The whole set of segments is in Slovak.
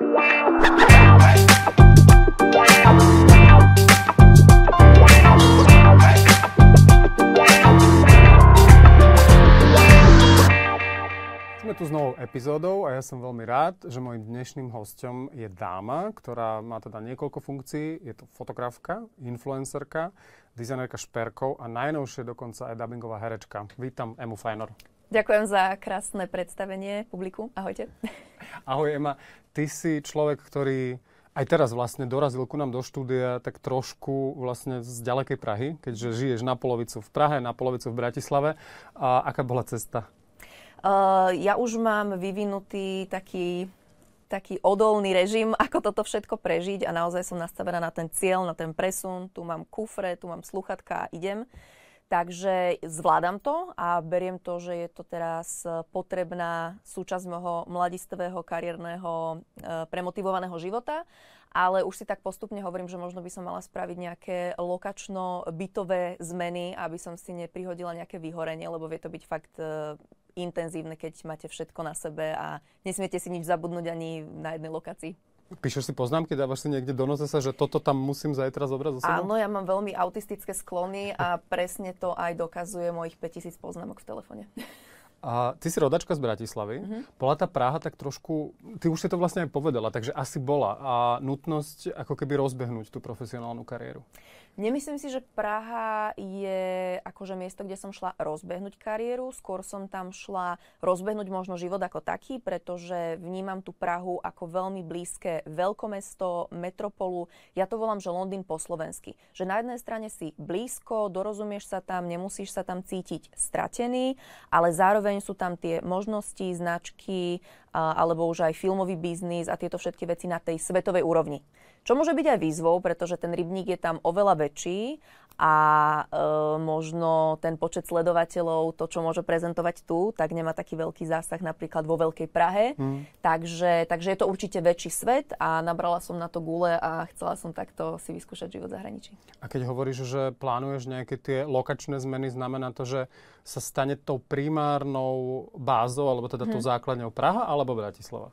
Sme tu s novou epizódou a ja som veľmi rád, že môjim dnešným hosťom je dáma, ktorá má teda niekoľko funkcií. Je to fotografka, influencerka, dizajnerka šperkov a najnovšie dokonca aj dubbingová herečka. Vítam Emu Fajnor. Ďakujem za krásne predstavenie publiku. Ahojte. Ahoj Ema, ty si človek, ktorý aj teraz vlastne dorazil ku nám do štúdia tak trošku vlastne z ďalekej Prahy, keďže žiješ na polovicu v Prahe, na polovicu v Bratislave. A aká bola cesta? Uh, ja už mám vyvinutý taký taký odolný režim, ako toto všetko prežiť a naozaj som nastavená na ten cieľ, na ten presun. Tu mám kufre, tu mám sluchatka a idem. Takže zvládam to a beriem to, že je to teraz potrebná súčasť môjho mladistvého, kariérneho, e, premotivovaného života. Ale už si tak postupne hovorím, že možno by som mala spraviť nejaké lokačno-bytové zmeny, aby som si neprihodila nejaké vyhorenie, lebo vie to byť fakt e, intenzívne, keď máte všetko na sebe a nesmiete si nič zabudnúť ani na jednej lokácii. Píšeš si poznámky, dávaš si niekde do sa, že toto tam musím zajtra zobrať zo sebou? Áno, ja mám veľmi autistické sklony a presne to aj dokazuje mojich 5000 poznámok v telefóne. A ty si rodačka z Bratislavy. Mm-hmm. Bola tá Praha tak trošku, ty už si to vlastne aj povedala, takže asi bola. A nutnosť ako keby rozbehnúť tú profesionálnu kariéru. Nemyslím si, že Praha je akože miesto, kde som šla rozbehnúť kariéru, skôr som tam šla rozbehnúť možno život ako taký, pretože vnímam tú Prahu ako veľmi blízke veľkomesto, metropolu. Ja to volám, že Londýn po slovensky. Že na jednej strane si blízko, dorozumieš sa tam, nemusíš sa tam cítiť stratený, ale zároveň sú tam tie možnosti, značky, alebo už aj filmový biznis a tieto všetky veci na tej svetovej úrovni. Čo môže byť aj výzvou, pretože ten rybník je tam oveľa väčší a e, možno ten počet sledovateľov, to, čo môže prezentovať tu, tak nemá taký veľký zásah napríklad vo Veľkej Prahe. Mm. Takže, takže je to určite väčší svet a nabrala som na to gule a chcela som takto si vyskúšať život v zahraničí. A keď hovoríš, že plánuješ nejaké tie lokačné zmeny, znamená to, že sa stane tou primárnou bázou, alebo teda hmm. tou mhm. základňou Praha alebo Bratislava?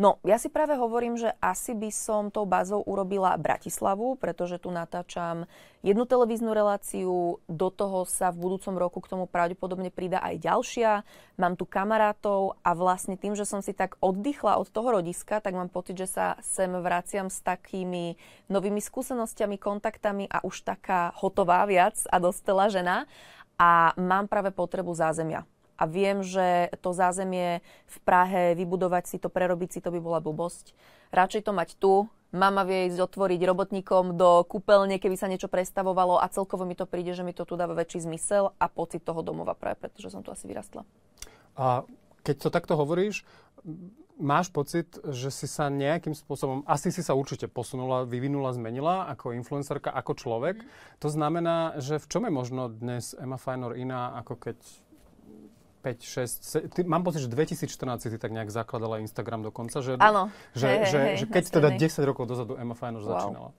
No, ja si práve hovorím, že asi by som tou bázou urobila Bratislavu, pretože tu natáčam jednu televíznu reláciu, do toho sa v budúcom roku k tomu pravdepodobne prída aj ďalšia. Mám tu kamarátov a vlastne tým, že som si tak oddychla od toho rodiska, tak mám pocit, že sa sem vraciam s takými novými skúsenostiami, kontaktami a už taká hotová viac a dostala žena a mám práve potrebu zázemia. A viem, že to zázemie v Prahe, vybudovať si to, prerobiť si to by bola blbosť. Radšej to mať tu, mama vie ísť otvoriť robotníkom do kúpeľne, keby sa niečo prestavovalo a celkovo mi to príde, že mi to tu dáva väčší zmysel a pocit toho domova práve, pretože som tu asi vyrastla. A keď to takto hovoríš, máš pocit, že si sa nejakým spôsobom, asi si sa určite posunula, vyvinula, zmenila ako influencerka, ako človek. Mm. To znamená, že v čom je možno dnes Emma Fajnor iná, ako keď 5, 6, 7, ty, mám pocit, že 2014 si ty tak nejak zakladala Instagram dokonca, že, Áno. že, hey, že, hey, že keď teda 10 rokov dozadu Emma Fajnor wow. začínala.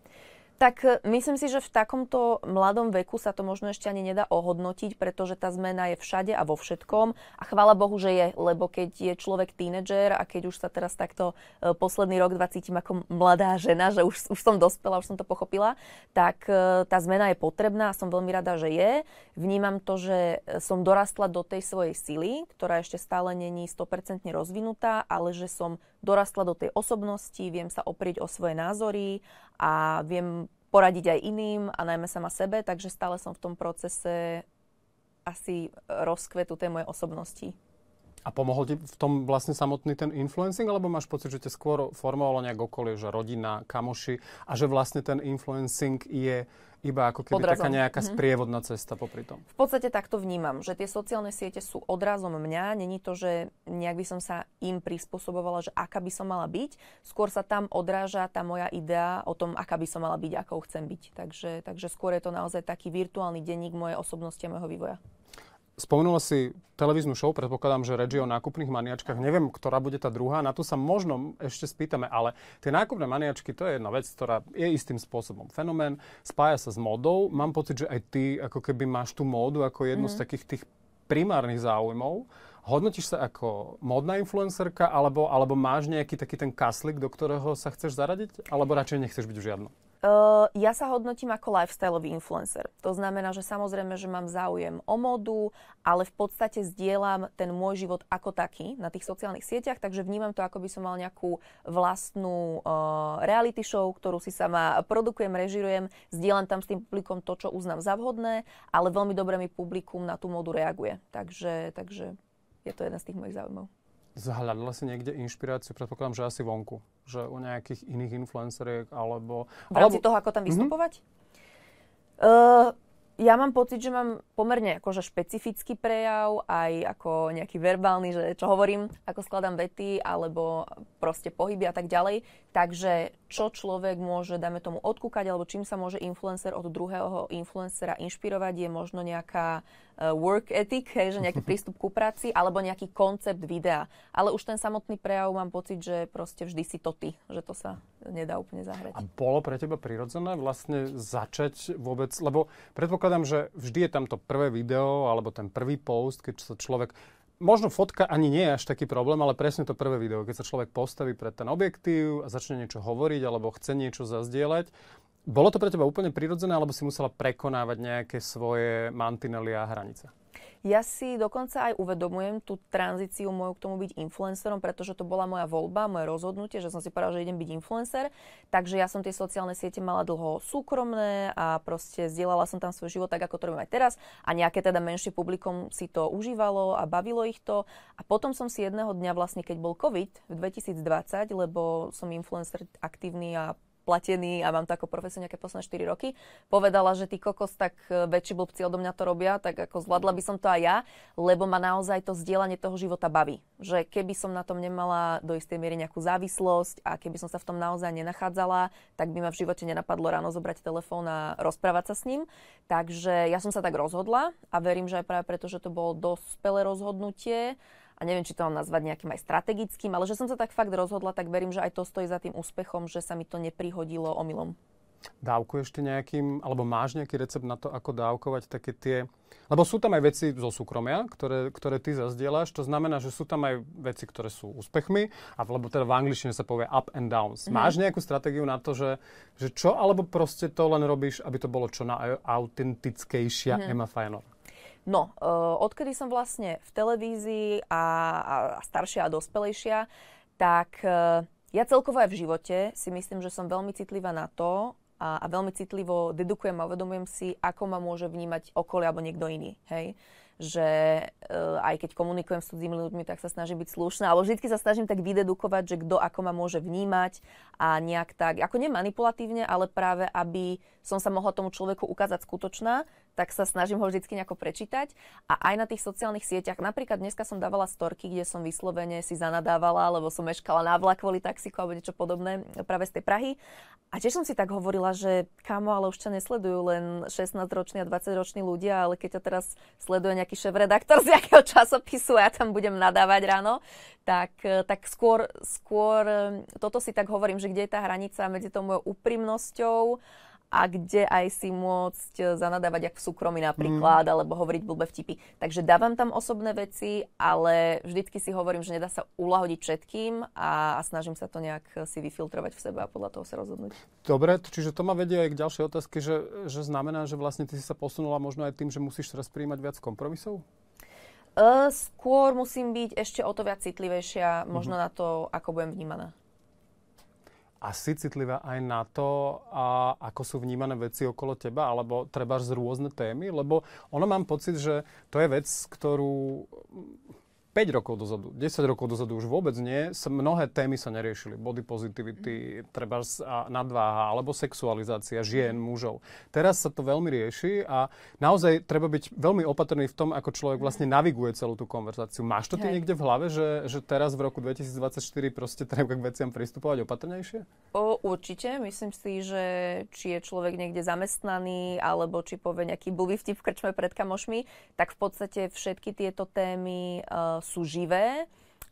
Tak e, myslím si, že v takomto mladom veku sa to možno ešte ani nedá ohodnotiť, pretože tá zmena je všade a vo všetkom. A chvála Bohu, že je, lebo keď je človek tínedžer a keď už sa teraz takto e, posledný rok 20 ako mladá žena, že už, už som dospela, už som to pochopila, tak e, tá zmena je potrebná a som veľmi rada, že je. Vnímam to, že som dorastla do tej svojej sily, ktorá ešte stále není 100% rozvinutá, ale že som dorastla do tej osobnosti, viem sa oprieť o svoje názory a viem poradiť aj iným a najmä sama sebe, takže stále som v tom procese asi rozkvetu tej mojej osobnosti. A pomohol ti v tom vlastne samotný ten influencing, alebo máš pocit, že ťa skôr formovalo nejak okolie, že rodina, kamoši a že vlastne ten influencing je iba ako keby odrazom. taká nejaká mm-hmm. sprievodná cesta popri tom. V podstate takto vnímam, že tie sociálne siete sú odrazom mňa. Není to, že nejak by som sa im prispôsobovala, že aká by som mala byť. Skôr sa tam odráža tá moja idea o tom, aká by som mala byť, akou chcem byť. Takže, takže skôr je to naozaj taký virtuálny denník mojej osobnosti a môjho vývoja. Spomenula si televíznu show, predpokladám, že reči o nákupných maniačkách. Neviem, ktorá bude tá druhá, na to sa možno ešte spýtame, ale tie nákupné maniačky, to je jedna vec, ktorá je istým spôsobom fenomén, spája sa s módou. Mám pocit, že aj ty ako keby máš tú módu ako jednu mm-hmm. z mhm. takých tých primárnych záujmov. Hodnotíš sa ako modná influencerka, alebo, alebo máš nejaký taký ten kaslik, do ktorého sa chceš zaradiť, alebo radšej nechceš byť v žiadnom? Uh, ja sa hodnotím ako lifestyleový influencer. To znamená, že samozrejme, že mám záujem o modu, ale v podstate zdieľam ten môj život ako taký na tých sociálnych sieťach, takže vnímam to, ako by som mal nejakú vlastnú uh, reality show, ktorú si sama produkujem, režirujem, zdieľam tam s tým publikom to, čo uznám za vhodné, ale veľmi dobre mi publikum na tú modu reaguje. Takže, takže je to jeden z tých mojich záujmov. Zahľadala si niekde inšpiráciu? Predpokladám, že asi vonku. Že u nejakých iných influenceriek alebo... V rámci alebo... toho, ako tam mhm. vystupovať? Mm-hmm. Uh, ja mám pocit, že mám pomerne akože špecifický prejav, aj ako nejaký verbálny, že čo hovorím, ako skladám vety, alebo proste pohyby a tak ďalej. Takže čo človek môže, dáme tomu, odkúkať, alebo čím sa môže influencer od druhého influencera inšpirovať, je možno nejaká e, work ethic, hej, že nejaký prístup ku práci, alebo nejaký koncept videa. Ale už ten samotný prejav mám pocit, že proste vždy si to ty, že to sa nedá úplne zahrať. A bolo pre teba prirodzené vlastne začať vôbec, lebo predpokladám, že vždy je tam to prvé video, alebo ten prvý post, keď sa človek možno fotka ani nie je až taký problém, ale presne to prvé video, keď sa človek postaví pred ten objektív a začne niečo hovoriť alebo chce niečo zazdieľať, bolo to pre teba úplne prirodzené, alebo si musela prekonávať nejaké svoje mantinely a hranice? Ja si dokonca aj uvedomujem tú tranzíciu moju k tomu byť influencerom, pretože to bola moja voľba, moje rozhodnutie, že som si povedala, že idem byť influencer. Takže ja som tie sociálne siete mala dlho súkromné a proste zdieľala som tam svoj život tak, ako to robím aj teraz. A nejaké teda menšie publikum si to užívalo a bavilo ich to. A potom som si jedného dňa vlastne, keď bol COVID v 2020, lebo som influencer aktívny a platený a mám to ako profesiu nejaké posledné 4 roky, povedala, že ty kokos, tak e, väčší blbci odo mňa to robia, tak ako zvládla by som to aj ja, lebo ma naozaj to zdieľanie toho života baví. Že keby som na tom nemala do istej miery nejakú závislosť a keby som sa v tom naozaj nenachádzala, tak by ma v živote nenapadlo ráno zobrať telefón a rozprávať sa s ním. Takže ja som sa tak rozhodla a verím, že aj práve preto, že to bolo dospelé rozhodnutie, a neviem, či to mám nazvať nejakým aj strategickým, ale že som sa tak fakt rozhodla, tak verím, že aj to stojí za tým úspechom, že sa mi to neprihodilo omylom. Dávkuješ ešte nejakým, alebo máš nejaký recept na to, ako dávkovať také tie... Lebo sú tam aj veci zo súkromia, ktoré, ktoré ty zazdieľaš, to znamená, že sú tam aj veci, ktoré sú úspechmi, a, lebo teda v angličtine sa povie up and downs. Mm-hmm. Máš nejakú stratégiu na to, že, že čo, alebo proste to len robíš, aby to bolo čo najautentickejšia mm-hmm. Emma Fajnova? No, e, odkedy som vlastne v televízii a, a staršia a dospelejšia, tak e, ja celkovo aj v živote si myslím, že som veľmi citlivá na to, a, a veľmi citlivo dedukujem a uvedomujem si, ako ma môže vnímať okolie alebo niekto iný. Hej? Že e, aj keď komunikujem s cudzími ľuďmi, tak sa snažím byť slušná, alebo vždy sa snažím tak vydedukovať, že kto ako ma môže vnímať a nejak tak, ako nemanipulatívne, ale práve aby som sa mohla tomu človeku ukázať skutočná, tak sa snažím ho vždycky nejako prečítať. A aj na tých sociálnych sieťach, napríklad dneska som dávala storky, kde som vyslovene si zanadávala, lebo som meškala na vlak kvôli taxiku alebo niečo podobné práve z tej Prahy. A tiež som si tak hovorila, že kamo, ale už ťa nesledujú len 16-roční a 20-roční ľudia, ale keď ťa teraz sleduje nejaký šéf-redaktor z nejakého časopisu a ja tam budem nadávať ráno, tak, tak skôr, skôr toto si tak hovorím, že kde je tá hranica medzi tou mojou úprimnosťou a kde aj si môcť eh, zanadávať, ak v súkromí napríklad, mm. alebo hovoriť blbe vtipy. Takže dávam tam osobné veci, ale vždycky si hovorím, že nedá sa uľahodiť všetkým a, a snažím sa to nejak eh, si vyfiltrovať v sebe a podľa toho sa rozhodnúť. Dobre, čiže to ma vedie aj k ďalšej otázke, že, že znamená, že vlastne ty si sa posunula možno aj tým, že musíš teraz prijímať viac kompromisov? Uh, skôr musím byť ešte o to viac citlivejšia, možno mm-hmm. na to, ako budem vnímaná asi citlivá aj na to, a ako sú vnímané veci okolo teba, alebo treba z rôzne témy, lebo ono mám pocit, že to je vec, ktorú 5 rokov dozadu, 10 rokov dozadu už vôbec nie, mnohé témy sa neriešili. Body positivity, mhm. treba nadváha, alebo sexualizácia žien, mhm. mužov. Teraz sa to veľmi rieši a naozaj treba byť veľmi opatrný v tom, ako človek mhm. vlastne naviguje celú tú konverzáciu. Máš to ty Hej. niekde v hlave, že, že teraz v roku 2024 proste treba k veciam pristupovať opatrnejšie? O, určite. Myslím si, že či je človek niekde zamestnaný, alebo či povie nejaký blbý vtip v krčme pred kamošmi, tak v podstate všetky tieto témy eh, sú živé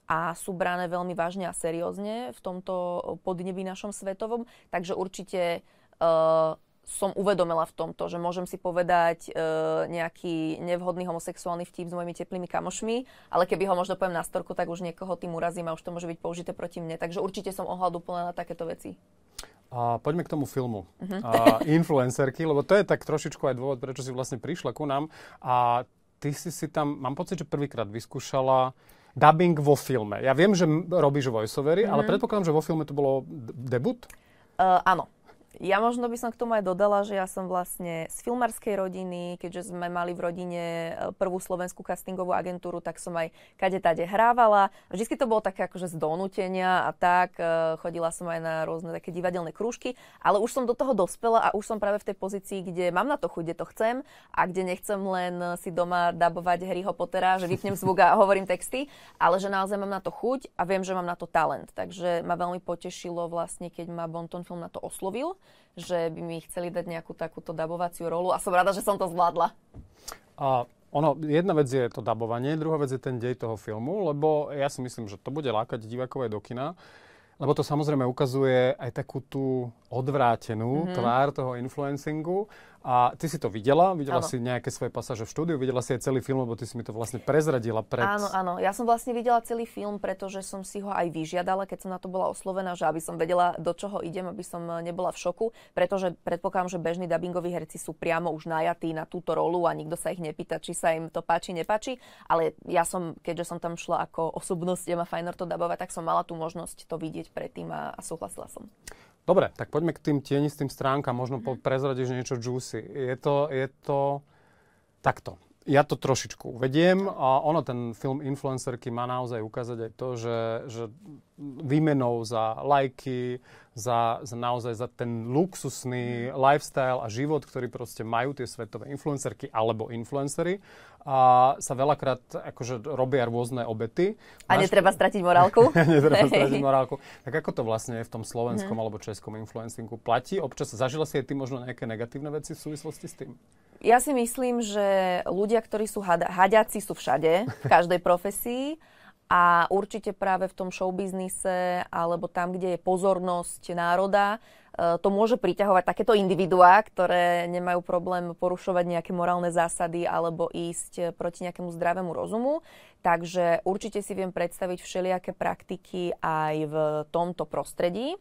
a sú brané veľmi vážne a seriózne v tomto podnebi našom svetovom. Takže určite uh, som uvedomila v tomto, že môžem si povedať uh, nejaký nevhodný homosexuálny vtip s mojimi teplými kamošmi, ale keby ho možno poviem na storku, tak už niekoho tým urazím a už to môže byť použité proti mne. Takže určite som ohľaduplná na takéto veci. A poďme k tomu filmu. Uh-huh. A influencerky, lebo to je tak trošičku aj dôvod, prečo si vlastne prišla ku nám. A ty si si tam, mám pocit, že prvýkrát vyskúšala dubbing vo filme. Ja viem, že robíš voiceovery, mm-hmm. ale mhm. predpokladám, že vo filme to bolo debut? Uh, áno ja možno by som k tomu aj dodala, že ja som vlastne z filmárskej rodiny, keďže sme mali v rodine e, prvú slovenskú castingovú agentúru, tak som aj kade tade hrávala. Vždycky to bolo také akože z donútenia a tak. E, chodila som aj na rôzne také divadelné krúžky, ale už som do toho dospela a už som práve v tej pozícii, kde mám na to chuť, kde to chcem a kde nechcem len si doma dabovať Harryho Pottera, že vypnem zvuk a hovorím texty, ale že naozaj mám na to chuť a viem, že mám na to talent. Takže ma veľmi potešilo vlastne, keď ma Bonton film na to oslovil že by mi chceli dať nejakú takúto dabovaciu rolu a som rada, že som to zvládla. A ono, jedna vec je to dabovanie, druhá vec je ten dej toho filmu, lebo ja si myslím, že to bude lákať divákov aj do kina, lebo to samozrejme ukazuje aj takú tú odvrátenú mm-hmm. tvár toho influencingu a ty si to videla, videla ano. si nejaké svoje pasáže v štúdiu, videla si aj celý film, lebo ty si mi to vlastne prezradila pred... Áno, áno, ja som vlastne videla celý film, pretože som si ho aj vyžiadala, keď som na to bola oslovená, že aby som vedela, do čoho idem, aby som eh, nebola v šoku, pretože predpokladám, že bežní dubbingoví herci sú priamo už najatí na túto rolu a nikto sa ich nepýta, či sa im to páči, nepáči, ale ja som, keďže som tam šla ako osobnosť ma fajn to dabovať, tak som mala tú možnosť to vidieť predtým a, a súhlasila som. Dobre, tak poďme k tým tienistým stránkam, možno mm-hmm. niečo juicy. Je to, je to takto. Ja to trošičku uvediem. A ono, ten film influencerky má naozaj ukázať aj to, že, že výmenou za lajky, za, za naozaj za ten luxusný lifestyle a život, ktorý proste majú tie svetové influencerky alebo influencery, a sa veľakrát akože robia rôzne obety. A Máš... netreba stratiť morálku? netreba stratiť morálku. Tak ako to vlastne je v tom slovenskom hmm. alebo českom influencingu? Platí? Občas zažila si aj ty možno nejaké negatívne veci v súvislosti s tým? Ja si myslím, že ľudia, ktorí sú hada- hadiaci, sú všade, v každej profesii. A určite práve v tom showbiznise alebo tam, kde je pozornosť národa, e, to môže priťahovať takéto individuá, ktoré nemajú problém porušovať nejaké morálne zásady alebo ísť proti nejakému zdravému rozumu. Takže určite si viem predstaviť všelijaké praktiky aj v tomto prostredí.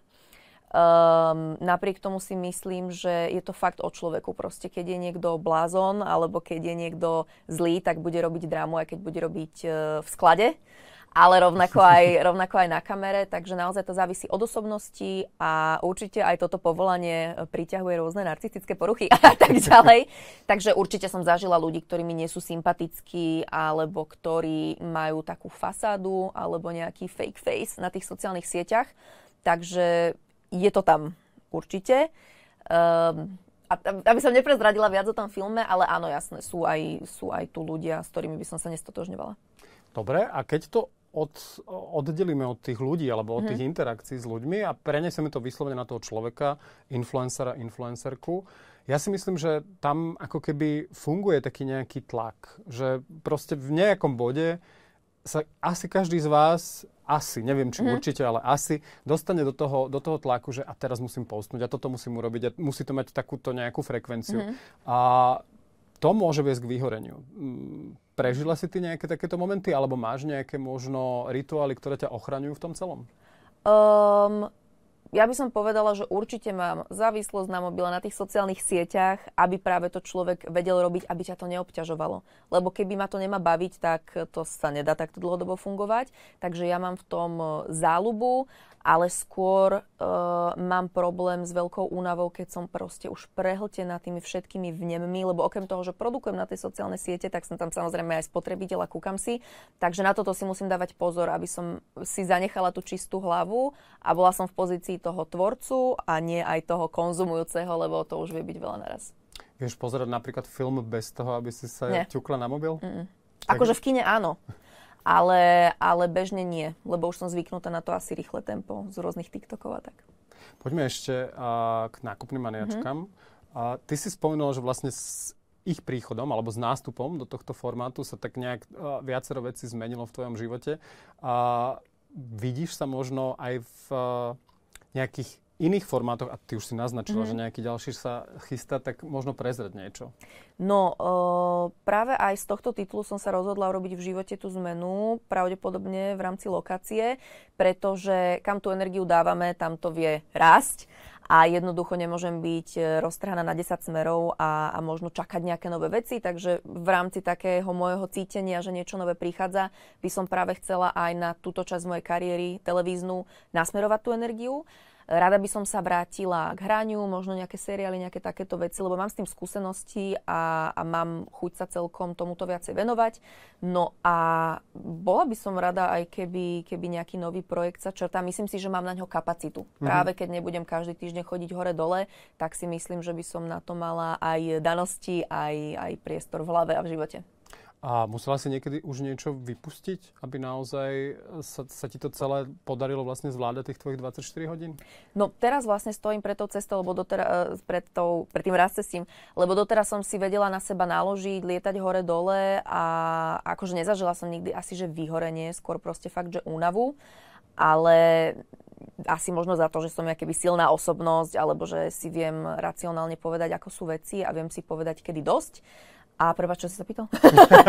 Um, napriek tomu si myslím, že je to fakt o človeku. Proste keď je niekto blázon alebo keď je niekto zlý, tak bude robiť drámu aj keď bude robiť uh, v sklade, ale rovnako aj, rovnako aj na kamere. Takže naozaj to závisí od osobnosti a určite aj toto povolanie e, priťahuje rôzne narcistické poruchy a tak ďalej. Takže určite som zažila ľudí, ktorí mi nie sú sympatickí alebo ktorí majú takú fasádu alebo nejaký fake face na tých sociálnych sieťach. Takže je to tam určite. Um, a, aby som neprezradila viac o tom filme, ale áno, jasné, sú aj, sú aj tu ľudia, s ktorými by som sa nestotožňovala. Dobre, a keď to od, oddelíme od tých ľudí alebo od hmm tých interakcií s ľuďmi a prenesieme to vyslovene na toho človeka, influencera, influencerku. Ja si myslím, že tam ako keby funguje taký nejaký tlak, že proste v nejakom bode sa asi každý z vás, asi, neviem či mm-hmm. určite, ale asi, dostane do toho, do toho tlaku, že a teraz musím postnúť a toto musím urobiť a musí to mať takúto nejakú frekvenciu. Mm-hmm. A to môže viesť k vyhoreniu. Mm, prežila si ty nejaké takéto momenty, alebo máš nejaké možno rituály, ktoré ťa ochraňujú v tom celom? Um, ja by som povedala, že určite mám závislosť na mobile, na tých sociálnych sieťach, aby práve to človek vedel robiť, aby ťa to neobťažovalo. Lebo keby ma to nemá baviť, tak to sa nedá takto dlhodobo fungovať. Takže ja mám v tom e, záľubu ale skôr uh, mám problém s veľkou únavou, keď som proste už prehltená tými všetkými vnemmi, lebo okrem toho, že produkujem na tej sociálnej siete, tak som tam samozrejme aj spotrebiteľ a kúkam si. Takže na toto si musím dávať pozor, aby som si zanechala tú čistú hlavu a bola som v pozícii toho tvorcu a nie aj toho konzumujúceho, lebo to už vie byť veľa naraz. Vieš pozerať napríklad film bez toho, aby si sa ťukla na mobil? Mm-mm. Akože v kine áno, ale, ale bežne nie, lebo už som zvyknutá na to asi rýchle tempo z rôznych TikTokov a tak. Poďme ešte uh, k nákupným maniačkám. Mm-hmm. Uh, ty si spomenul, že vlastne s ich príchodom alebo s nástupom do tohto formátu sa tak nejak uh, viacero vecí zmenilo v tvojom živote. Uh, vidíš sa možno aj v uh, nejakých iných formátoch, a ty už si naznačila, mm-hmm. že mhm. nejaký ďalší sa chystá, tak možno prezrieť niečo. No, e, práve aj z tohto titulu som sa rozhodla urobiť v živote tú zmenu, pravdepodobne v rámci lokácie, pretože kam tú energiu dávame, tam to vie rásť a jednoducho nemôžem byť e, roztrhaná na 10 smerov a, a možno čakať nejaké nové veci, takže v rámci takého môjho cítenia, že niečo nové prichádza, by som práve chcela aj na túto časť mojej kariéry televíznu nasmerovať tú energiu. Rada by som sa vrátila k hraniu, možno nejaké seriály, nejaké takéto veci, lebo mám s tým skúsenosti a, a mám chuť sa celkom tomuto viacej venovať. No a bola by som rada aj keby, keby nejaký nový projekt sa črtá. Myslím si, že mám na ňo kapacitu. Mm-hmm. Práve keď nebudem každý týždeň chodiť hore-dole, tak si myslím, že by som na to mala aj danosti, aj, aj priestor v hlave a v živote. A musela si niekedy už niečo vypustiť, aby naozaj sa, sa ti to celé podarilo vlastne zvládať tých tvojich 24 hodín? No teraz vlastne stojím pred tou cestou, lebo doter- eh, pred, tou, pred tým raz cestím, lebo doteraz som si vedela na seba naložiť, lietať hore-dole a akože nezažila som nikdy asi, že vyhorenie, skôr proste fakt, že únavu, ale asi možno za to, že som keby silná osobnosť, alebo že si viem racionálne povedať, ako sú veci a viem si povedať, kedy dosť a prvá, čo si sa pýtal?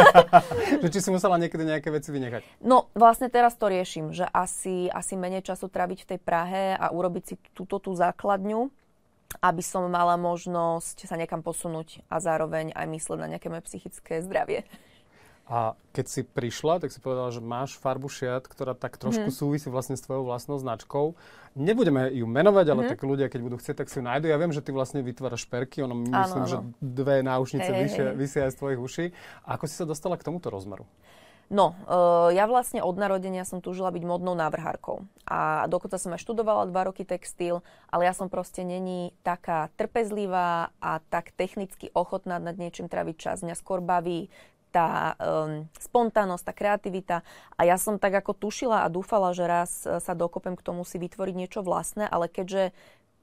že či si musela niekedy nejaké veci vynechať? No vlastne teraz to riešim, že asi, asi menej času traviť v tej Prahe a urobiť si túto tú základňu, aby som mala možnosť sa niekam posunúť a zároveň aj mysleť na nejaké moje psychické zdravie. A keď si prišla, tak si povedala, že máš farbu šiat, ktorá tak trošku mm. súvisí vlastne s tvojou vlastnou značkou. Nebudeme ju menovať, ale mm. tak ľudia, keď budú chcieť, tak si ju nájdu. Ja viem, že ty vlastne vytváraš perky. ono myslím, ano. že dve náušnice hey, vysia, hey. vysia aj z tvojich uší. A ako si sa dostala k tomuto rozmeru? No, e, ja vlastne od narodenia som túžila byť modnou návrhárkou. A dokonca som aj študovala dva roky textil, ale ja som proste není taká trpezlivá a tak technicky ochotná nad niečím traviť čas. Mňa skôr baví tá um, spontánnosť, tá kreativita. A ja som tak ako tušila a dúfala, že raz e, sa dokopem k tomu si vytvoriť niečo vlastné, ale keďže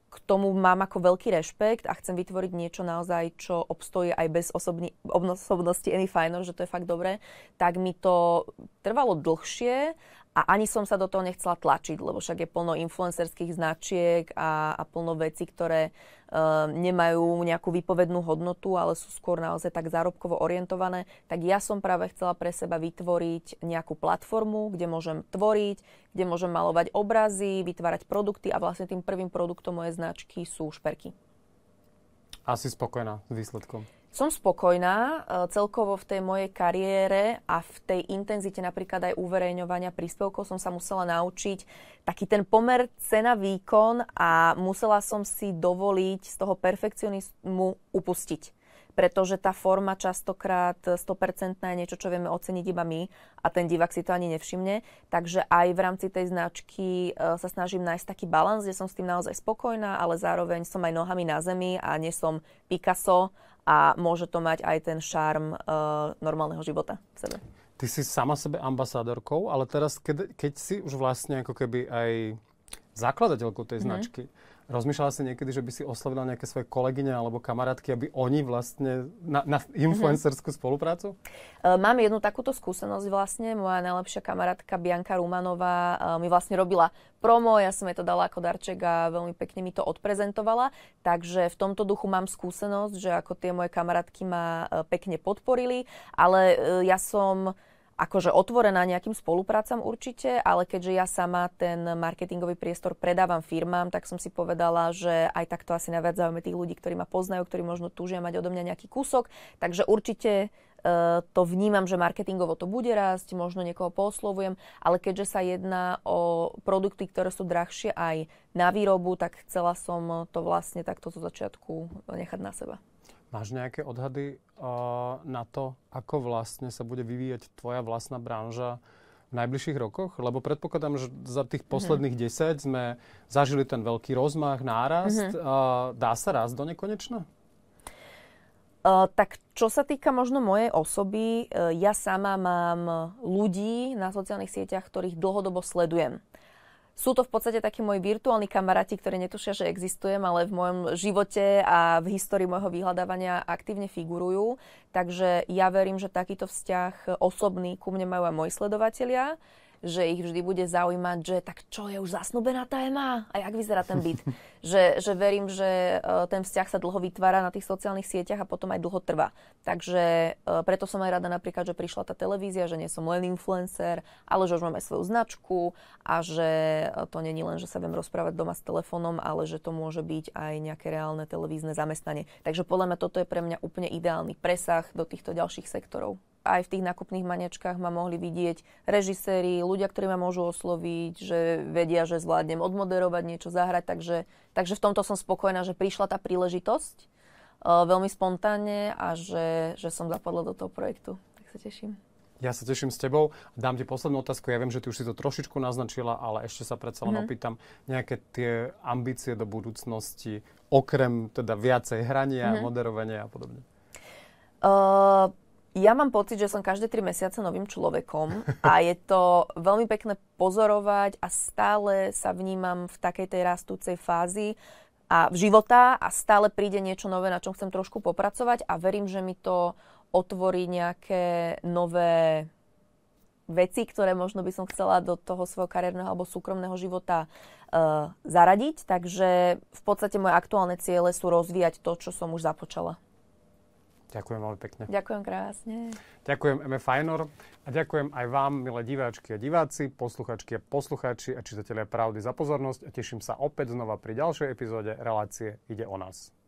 k tomu mám ako veľký rešpekt a chcem vytvoriť niečo naozaj, čo obstojí aj bez osobni- osobnosti Amy Finer, že to je fakt dobré, tak mi to trvalo dlhšie a ani som sa do toho nechcela tlačiť, lebo však je plno influencerských značiek a, a plno vecí, ktoré uh, nemajú nejakú výpovednú hodnotu, ale sú skôr naozaj tak zárobkovo orientované. Tak ja som práve chcela pre seba vytvoriť nejakú platformu, kde môžem tvoriť, kde môžem malovať obrazy, vytvárať produkty a vlastne tým prvým produktom mojej značky sú šperky. Asi spokojná s výsledkom. Som spokojná e, celkovo v tej mojej kariére a v tej intenzite napríklad aj uverejňovania príspevkov som sa musela naučiť taký ten pomer cena-výkon a musela som si dovoliť z toho perfekcionizmu upustiť pretože tá forma častokrát 100% je niečo, čo vieme oceniť iba my a ten divák si to ani nevšimne. Takže aj v rámci tej značky e, sa snažím nájsť taký balans, kde som s tým naozaj spokojná, ale zároveň som aj nohami na zemi a nie som Picasso a môže to mať aj ten šarm uh, normálneho života v sebe. Ty si sama sebe ambasádorkou, ale teraz, keď, keď si už vlastne ako keby aj zakladateľkou tej mhm. značky, mm. Rozmýšľala si niekedy, že by si oslovila nejaké svoje kolegyne alebo kamarátky, aby oni vlastne na, na influencerskú mm-hmm. spoluprácu? E, mám jednu takúto skúsenosť vlastne. Moja najlepšia kamarátka Bianka Rumanová e, mi vlastne robila promo, ja som jej to dala ako darček a veľmi pekne mi to odprezentovala. Takže v tomto duchu mám skúsenosť, že ako tie moje kamarátky ma e, pekne podporili, ale ja som akože otvorená nejakým spoluprácam určite, ale keďže ja sama ten marketingový priestor predávam firmám, tak som si povedala, že aj takto asi najviac zaujme tých ľudí, ktorí ma poznajú, ktorí možno túžia mať odo mňa nejaký kúsok. Takže určite e, to vnímam, že marketingovo to bude rásť, možno niekoho poslovujem, ale keďže sa jedná o produkty, ktoré sú drahšie aj na výrobu, tak chcela som to vlastne takto zo začiatku nechať na seba. Máš nejaké odhady uh, na to, ako vlastne sa bude vyvíjať tvoja vlastná branža v najbližších rokoch? Lebo predpokladám, že za tých mhm. posledných mm-hmm. 10 sme zažili ten veľký rozmach, nárast. Mm-hmm. Uh, dá sa rásť do nekonečna? Uh, tak čo sa týka možno mojej osoby, uh, ja sama mám ľudí na sociálnych sieťach, ktorých dlhodobo sledujem sú to v podstate takí moji virtuálni kamaráti, ktorí netušia, že existujem, ale v mojom živote a v histórii môjho vyhľadávania aktívne figurujú. Takže ja verím, že takýto vzťah osobný ku mne majú aj moji sledovatelia že ich vždy bude zaujímať, že tak čo je už zasnubená téma a jak vyzerá ten byt. že, že verím, že e, ten vzťah sa dlho vytvára na tých sociálnych sieťach a potom aj dlho trvá. Takže e, preto som aj rada napríklad, že prišla tá televízia, že nie som len influencer, ale že už mám aj svoju značku a že e, to není len, že sa viem rozprávať doma s telefónom, ale že to môže byť aj nejaké reálne televízne zamestnanie. Takže podľa mňa toto je pre mňa úplne ideálny presah do týchto ďalších sektorov aj v tých nákupných maniačkách ma mohli vidieť režiséri, ľudia, ktorí ma môžu osloviť, že vedia, že zvládnem odmoderovať, niečo zahrať, takže, takže v tomto som spokojná, že prišla tá príležitosť uh, veľmi spontánne a že, že som zapadla do toho projektu. Tak sa teším. Ja sa teším s tebou. Dám ti poslednú otázku. Ja viem, že ty už si to trošičku naznačila, ale ešte sa predsa len mm-hmm. opýtam nejaké tie ambície do budúcnosti, okrem teda viacej hrania, mm-hmm. moderovania a podobne. Uh, ja mám pocit, že som každé tri mesiace novým človekom a je to veľmi pekné pozorovať a stále sa vnímam v takej tej rastúcej fázi a v života a stále príde niečo nové, na čom chcem trošku popracovať a verím, že mi to otvorí nejaké nové veci, ktoré možno by som chcela do toho svojho kariérneho alebo súkromného života uh, zaradiť. Takže v podstate moje aktuálne ciele sú rozvíjať to, čo som už započala. Ďakujem veľmi pekne. Ďakujem krásne. Ďakujem MF Fajnor a ďakujem aj vám, milé diváčky a diváci, posluchačky a posluchači a čitatelia Pravdy za pozornosť a teším sa opäť znova pri ďalšej epizóde relácie Ide o nás.